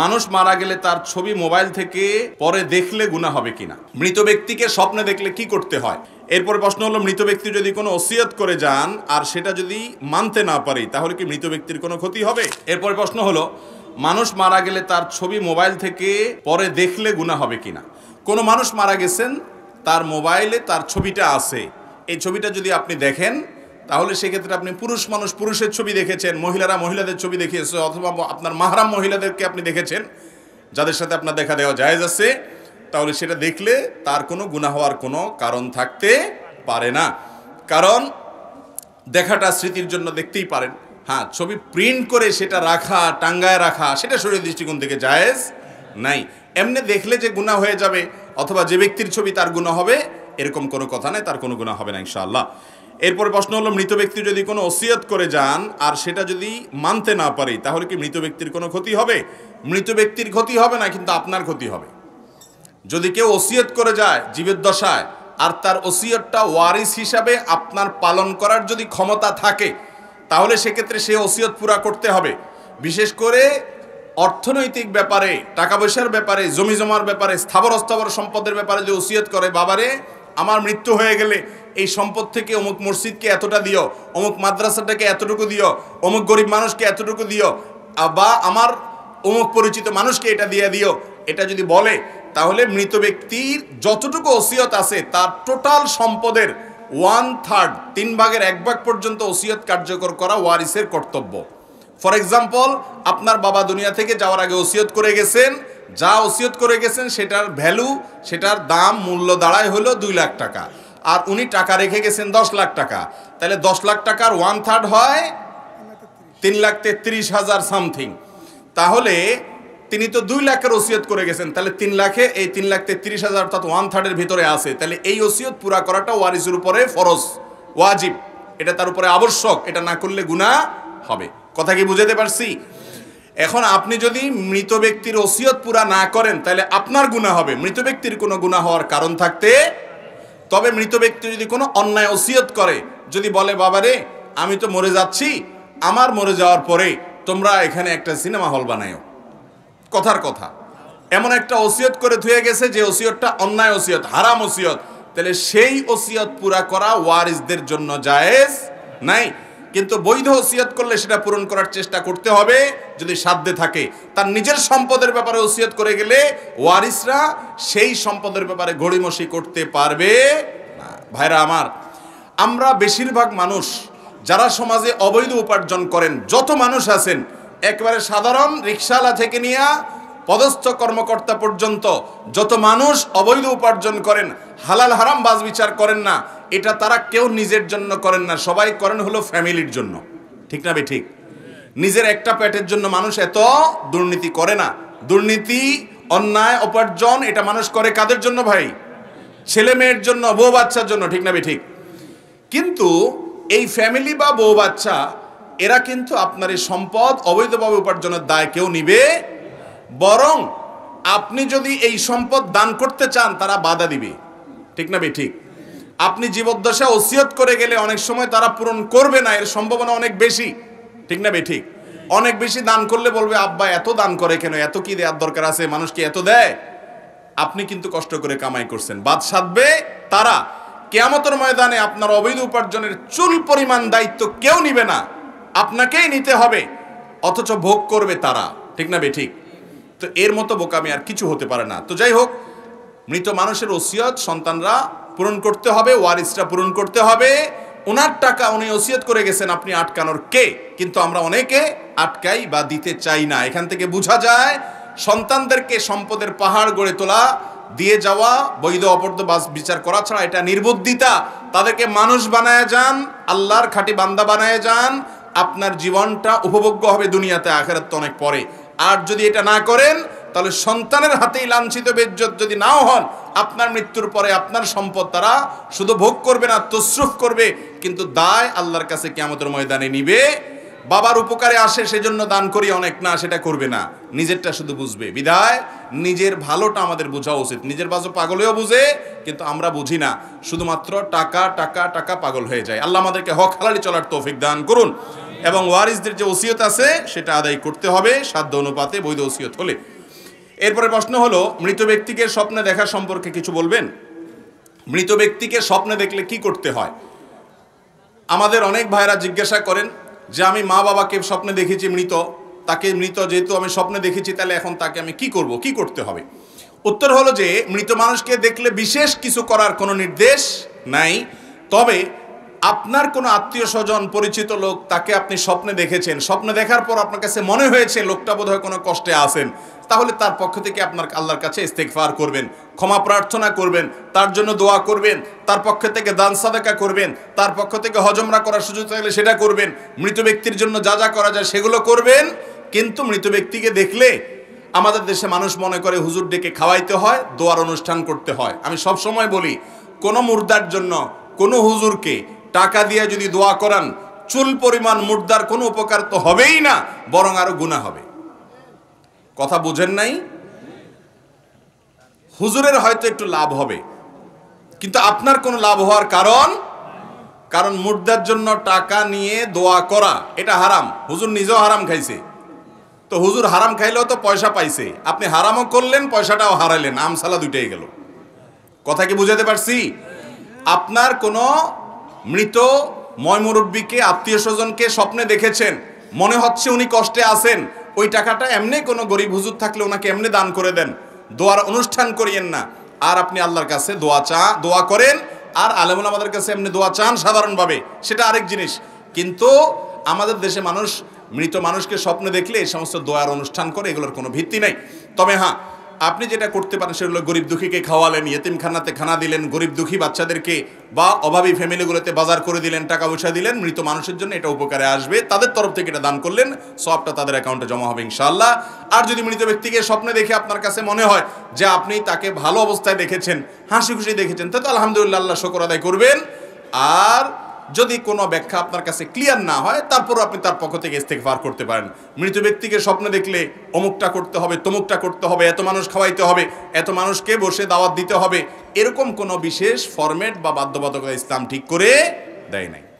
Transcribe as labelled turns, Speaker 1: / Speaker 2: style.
Speaker 1: মানুষ মারা গেলে তার ছবি মোবাইল থেকে পরে দেখলে গুণা হবে কিনা মৃত ব্যক্তিকে স্বপ্নে দেখলে কি করতে হয় এরপর প্রশ্ন হলো মৃত ব্যক্তি যদি কোনো ওসিয়ত করে যান আর সেটা যদি মানতে না পারি তাহলে কি মৃত ব্যক্তির কোনো ক্ষতি হবে এরপর প্রশ্ন হলো মানুষ মারা গেলে তার ছবি মোবাইল থেকে পরে দেখলে গুণা হবে কিনা কোনো মানুষ মারা গেছেন তার মোবাইলে তার ছবিটা আছে এই ছবিটা যদি আপনি দেখেন তাহলে সেক্ষেত্রে আপনি পুরুষ মানুষ পুরুষের ছবি দেখেছেন মহিলারা মহিলাদের ছবি দেখিয়েছে অথবা আপনার মাহারাম মহিলাদেরকে আপনি দেখেছেন যাদের সাথে আপনার দেখা দেওয়া যায় আছে তাহলে সেটা দেখলে তার কোনো গুণা হওয়ার কোনো কারণ থাকতে পারে না কারণ দেখাটা স্মৃতির জন্য দেখতেই পারেন হ্যাঁ ছবি প্রিন্ট করে সেটা রাখা টাঙ্গায় রাখা সেটা শরীরের দৃষ্টিকোণ থেকে জায়েজ নাই এমনি দেখলে যে গুণা হয়ে যাবে অথবা যে ব্যক্তির ছবি তার গুণা হবে এরকম কোনো কথা নেই তার কোনো গুণা হবে না ইনশাআল্লাহ এরপর প্রশ্ন হলো মৃত ব্যক্তি যদি কোনো ওসিয়ত করে যান আর সেটা যদি মানতে না পারি তাহলে কি মৃত ব্যক্তির কোনো ক্ষতি হবে মৃত ব্যক্তির ক্ষতি হবে না কিন্তু আপনার ক্ষতি হবে যদি কেউ ওসিয়ত করে যায় জীবের দশায় আর তার ওসিয়তটা ওয়ারিস হিসাবে আপনার পালন করার যদি ক্ষমতা থাকে তাহলে সেক্ষেত্রে সে ওসিয়ত পুরা করতে হবে বিশেষ করে অর্থনৈতিক ব্যাপারে টাকা পয়সার ব্যাপারে জমি জমার ব্যাপারে স্থাবর অস্থাবর সম্পদের ব্যাপারে যে ওসিয়ত করে বাবারে আমার মৃত্যু হয়ে গেলে এই সম্পদ থেকে অমুক মসজিদকে এতটা দিও অমুক মাদ্রাসাটাকে এতটুকু দিও অমুক গরিব মানুষকে এতটুকু দিও বা আমার অমুক পরিচিত মানুষকে এটা দিয়ে দিও এটা যদি বলে তাহলে মৃত ব্যক্তির যতটুকু ওসিয়ত আছে তার টোটাল সম্পদের ওয়ান থার্ড তিন ভাগের এক ভাগ পর্যন্ত ওসিয়ত কার্যকর করা ওয়ারিসের কর্তব্য ফর এক্সাম্পল আপনার বাবা দুনিয়া থেকে যাওয়ার আগে ওসিয়ত করে গেছেন যা ওসিয়ত করে গেছেন সেটার ভ্যালু সেটার দাম মূল্য দাঁড়ায় হলো দুই লাখ টাকা আর উনি টাকা রেখে গেছেন দশ লাখ টাকা তাহলে দশ লাখ টাকার ওয়ান থার্ড হয় তিন লাখ তেত্রিশ হাজার সামথিং তাহলে তিনি তো দুই লাখের ওসিয়ত করে গেছেন তাহলে তিন লাখে এই তিন লাখ তেত্রিশ হাজার অর্থাৎ ওয়ান থার্ডের ভিতরে আছে তাহলে এই ওসিয়ত পুরা করাটা ওয়ারিসের উপরে ফরজ ওয়াজিব এটা তার উপরে আবশ্যক এটা না করলে গুণা হবে কথা কি বুঝাতে পারছি এখন আপনি যদি মৃত ব্যক্তির ওসিয়ত পুরা না করেন তাহলে আপনার গুণা হবে মৃত ব্যক্তির কোনো গুণা হওয়ার কারণ থাকতে তবে মৃত ব্যক্তি যদি কোনো অন্যায় ওসিয়ত করে যদি বলে বাবারে আমি তো মরে যাচ্ছি আমার মরে যাওয়ার পরে তোমরা এখানে একটা সিনেমা হল বানায়ো কথার কথা এমন একটা ওসিয়ত করে ধুয়ে গেছে যে ওসিয়তটা অন্যায় ওসিয়ত হারাম ওসিয়ত তাহলে সেই ওসিয়ত পুরা করা ওয়ারিসদের জন্য জায়েজ নাই কিন্তু বৈধ ওসিয়ত করলে সেটা পূরণ করার চেষ্টা করতে হবে যদি সাধ্যে থাকে তার নিজের সম্পদের ব্যাপারে ওসিয়ত করে গেলে ওয়ারিসরা সেই সম্পদের ব্যাপারে গড়িমসি করতে পারবে না ভাইরা আমার আমরা বেশিরভাগ মানুষ যারা সমাজে অবৈধ উপার্জন করেন যত মানুষ আছেন একবারে সাধারণ রিক্সাওয়ালা থেকে নিয়ে পদস্থ কর্মকর্তা পর্যন্ত যত মানুষ অবৈধ উপার্জন করেন হালাল হারাম বাজ বিচার করেন না এটা তারা কেউ নিজের জন্য করেন না সবাই করেন হলো ফ্যামিলির জন্য ঠিক না বে ঠিক নিজের একটা পেটের জন্য মানুষ এত দুর্নীতি করে না দুর্নীতি অন্যায় উপার্জন এটা মানুষ করে কাদের জন্য ভাই ছেলে মেয়ের জন্য বউ বাচ্চার জন্য ঠিক না বে ঠিক কিন্তু এই ফ্যামিলি বা বউ বাচ্চা এরা কিন্তু আপনার এই সম্পদ অবৈধভাবে উপার্জনের দায় কেউ নিবে বরং আপনি যদি এই সম্পদ দান করতে চান তারা বাধা দিবে ঠিক না ভাই ঠিক আপনি জীবদ্দশা ওসিয়ত করে গেলে অনেক সময় তারা পূরণ করবে না এর সম্ভাবনা অনেক বেশি ঠিক না ভাই ঠিক অনেক বেশি দান করলে বলবে আব্বা এত দান করে কেন এত কি দেওয়ার দরকার আছে মানুষ কি এত দেয় আপনি কিন্তু কষ্ট করে কামাই করছেন বাদ সাধবে তারা কেয়ামতের ময়দানে আপনার অবৈধ উপার্জনের চুল পরিমাণ দায়িত্ব কেউ নিবে না আপনাকেই নিতে হবে অথচ ভোগ করবে তারা ঠিক না ভাই ঠিক তো এর মতো বোকামি আর কিছু হতে পারে না তো যাই হোক মৃত মানুষের ওসিয়ত সন্তানরা পূরণ করতে হবে ওয়ারিসটা পূরণ করতে হবে ওনার টাকা উনি ওসিয়ত করে গেছেন আপনি আটকানোর কে কিন্তু আমরা অনেকে আটকাই বা দিতে চাই না এখান থেকে বোঝা যায় সন্তানদেরকে সম্পদের পাহাড় গড়ে তোলা দিয়ে যাওয়া বৈধ অপর্ধ বাস বিচার করা ছাড়া এটা নির্বুদ্ধিতা তাদেরকে মানুষ বানায় যান আল্লাহর খাটি বান্দা বানায় যান আপনার জীবনটা উপভোগ্য হবে দুনিয়াতে আখেরাত অনেক পরে আর যদি এটা না করেন তাহলে সন্তানের হাতেই লাঞ্ছিত বেজ্জত যদি নাও হন আপনার মৃত্যুর পরে আপনার সম্পদ তারা শুধু ভোগ করবে না তসরুফ করবে কিন্তু দায় আল্লাহর কাছে কেমতের ময়দানে নিবে বাবার উপকারে আসে সেজন্য দান করি অনেক না সেটা করবে না নিজেরটা শুধু বুঝবে বিদায় নিজের ভালোটা আমাদের বোঝা উচিত নিজের বাজু পাগলেও বুঝে কিন্তু আমরা বুঝি না শুধুমাত্র টাকা টাকা টাকা পাগল হয়ে যায় আল্লাহ আমাদেরকে হক হালালি চলার তৌফিক দান করুন এবং ওয়ারিসদের যে ওসিয়ত আছে সেটা আদায় করতে হবে সাধ্য অনুপাতে বৈধ ওসিয়ত হলে এরপরে প্রশ্ন হলো মৃত ব্যক্তিকে স্বপ্নে দেখা সম্পর্কে কিছু বলবেন মৃত ব্যক্তিকে স্বপ্নে দেখলে কি করতে হয় আমাদের অনেক ভাইরা জিজ্ঞাসা করেন যে আমি মা বাবাকে স্বপ্নে দেখেছি মৃত তাকে মৃত যেহেতু আমি স্বপ্নে দেখেছি তাহলে এখন তাকে আমি কি করব কি করতে হবে উত্তর হলো যে মৃত মানুষকে দেখলে বিশেষ কিছু করার কোনো নির্দেশ নাই তবে আপনার কোনো আত্মীয় স্বজন পরিচিত লোক তাকে আপনি স্বপ্নে দেখেছেন স্বপ্নে দেখার পর আপনার কাছে মনে হয়েছে লোকটা বোধহয় কোনো কষ্টে আসেন তাহলে তার পক্ষ থেকে আপনার আল্লাহর কাছে ইস্তেকফার করবেন ক্ষমা প্রার্থনা করবেন তার জন্য দোয়া করবেন তার পক্ষ থেকে দান সাদেকা করবেন তার পক্ষ থেকে হজমরা করার সুযোগ থাকলে সেটা করবেন মৃত ব্যক্তির জন্য যা যা করা যায় সেগুলো করবেন কিন্তু মৃত ব্যক্তিকে দেখলে আমাদের দেশে মানুষ মনে করে হুজুর ডেকে খাওয়াইতে হয় দোয়ার অনুষ্ঠান করতে হয় আমি সব সময় বলি কোনো মুর্দার জন্য কোনো হুজুরকে টাকা দিয়ে যদি দোয়া করান চুল পরিমাণ মুর্দার কোনো উপকার তো হবেই না বরং আরো গুণা হবে কথা বুঝেন নাই হুজুরের হয়তো একটু লাভ হবে কিন্তু আপনার কোনো লাভ হওয়ার কারণ কারণ মুর্দার জন্য টাকা নিয়ে দোয়া করা এটা হারাম হুজুর নিজেও হারাম খাইছে তো হুজুর হারাম খাইলেও তো পয়সা পাইছে আপনি হারামও করলেন পয়সাটাও হারালেন আমসালা দুইটাই গেল কথা কি বুঝাতে পারছি আপনার কোনো মৃত ময়মুরব্বীকে আত্মীয় স্বজনকে স্বপ্নে দেখেছেন মনে হচ্ছে উনি কষ্টে আছেন ওই টাকাটা এমনি কোনো গরিব হুজুর থাকলে ওনাকে এমনি দান করে দেন দোয়ার অনুষ্ঠান করিয়েন না আর আপনি আল্লাহর কাছে দোয়া চা দোয়া করেন আর আলমুল আমাদের কাছে এমনি দোয়া চান সাধারণভাবে সেটা আরেক জিনিস কিন্তু আমাদের দেশে মানুষ মৃত মানুষকে স্বপ্নে দেখলে এই সমস্ত দোয়ার অনুষ্ঠান করে এগুলোর কোনো ভিত্তি নেই তবে হ্যাঁ আপনি যেটা করতে পারেন সেগুলো গরিব দুঃখীকে খাওয়ালেন ইয়েতিমখানাতে খানা দিলেন গরিব দুঃখী বাচ্চাদেরকে বা অভাবী ফ্যামিলিগুলোতে বাজার করে দিলেন টাকা পয়সা দিলেন মৃত মানুষের জন্য এটা উপকারে আসবে তাদের তরফ থেকে এটা দান করলেন সবটা তাদের অ্যাকাউন্টে জমা হবে ইনশাল্লাহ আর যদি মৃত ব্যক্তিকে স্বপ্নে দেখে আপনার কাছে মনে হয় যে আপনি তাকে ভালো অবস্থায় দেখেছেন হাসি খুশি দেখেছেন তো আলহামদুলিল্লাহ আল্লাহ শকর আদায় করবেন আর যদি কোনো ব্যাখ্যা আপনার কাছে ক্লিয়ার না হয় তারপর আপনি তার পক্ষ থেকে ইস্তেকফার করতে পারেন মৃত ব্যক্তিকে স্বপ্নে দেখলে অমুকটা করতে হবে তমুকটা করতে হবে এত মানুষ খাওয়াইতে হবে এত মানুষকে বসে দাওয়াত দিতে হবে এরকম কোনো বিশেষ ফরম্যাট বা বাধ্যবাধকতা ইসলাম ঠিক করে দেয় নাই